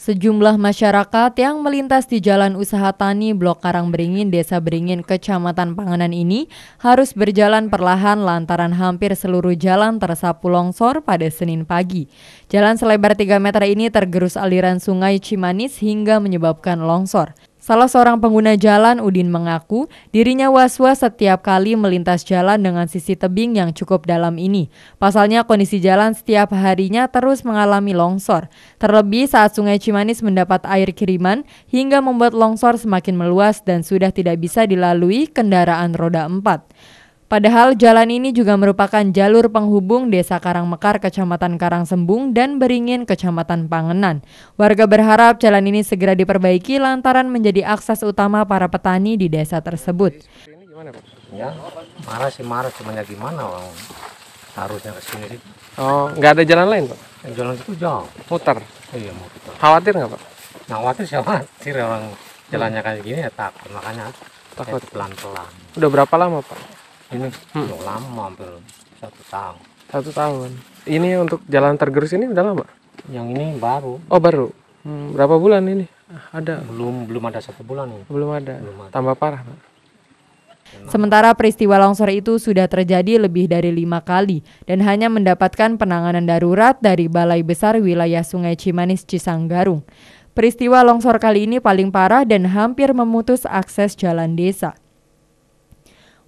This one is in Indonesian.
Sejumlah masyarakat yang melintas di Jalan Usaha Tani Blok Karangberingin, Desa Beringin, Kecamatan Panganan ini harus berjalan perlahan lantaran hampir seluruh jalan tersapu longsor pada Senin pagi. Jalan selebar 3 meter ini tergerus aliran sungai Cimanis hingga menyebabkan longsor. Salah seorang pengguna jalan, Udin, mengaku dirinya was-was setiap kali melintas jalan dengan sisi tebing yang cukup dalam ini. Pasalnya, kondisi jalan setiap harinya terus mengalami longsor, terlebih saat Sungai Cimanis mendapat air kiriman hingga membuat longsor semakin meluas dan sudah tidak bisa dilalui kendaraan roda empat. Padahal jalan ini juga merupakan jalur penghubung Desa Karangmekar, Kecamatan Karangsembung, dan Beringin, Kecamatan Pangenan. Warga berharap jalan ini segera diperbaiki lantaran menjadi akses utama para petani di desa tersebut. Ya, marah sih marah, cuma ya gimana orang Harusnya ke sini sih. Oh, nggak ada jalan lain pak? Jalan itu jauh. Putar. Iya, muter. Khawatir nggak pak? Nah, khawatir sih khawatir orang jalannya kayak gini ya takut, makanya takut pelan-pelan. Udah berapa lama pak? ini hmm. udah lama hampir satu tahun satu tahun ini untuk jalan tergerus ini udah lama yang ini baru oh baru hmm, berapa bulan ini ada belum belum ada satu bulan ini belum ada, belum ada. tambah parah Pak. Sementara peristiwa longsor itu sudah terjadi lebih dari lima kali dan hanya mendapatkan penanganan darurat dari Balai Besar Wilayah Sungai Cimanis Cisanggarung. Peristiwa longsor kali ini paling parah dan hampir memutus akses jalan desa.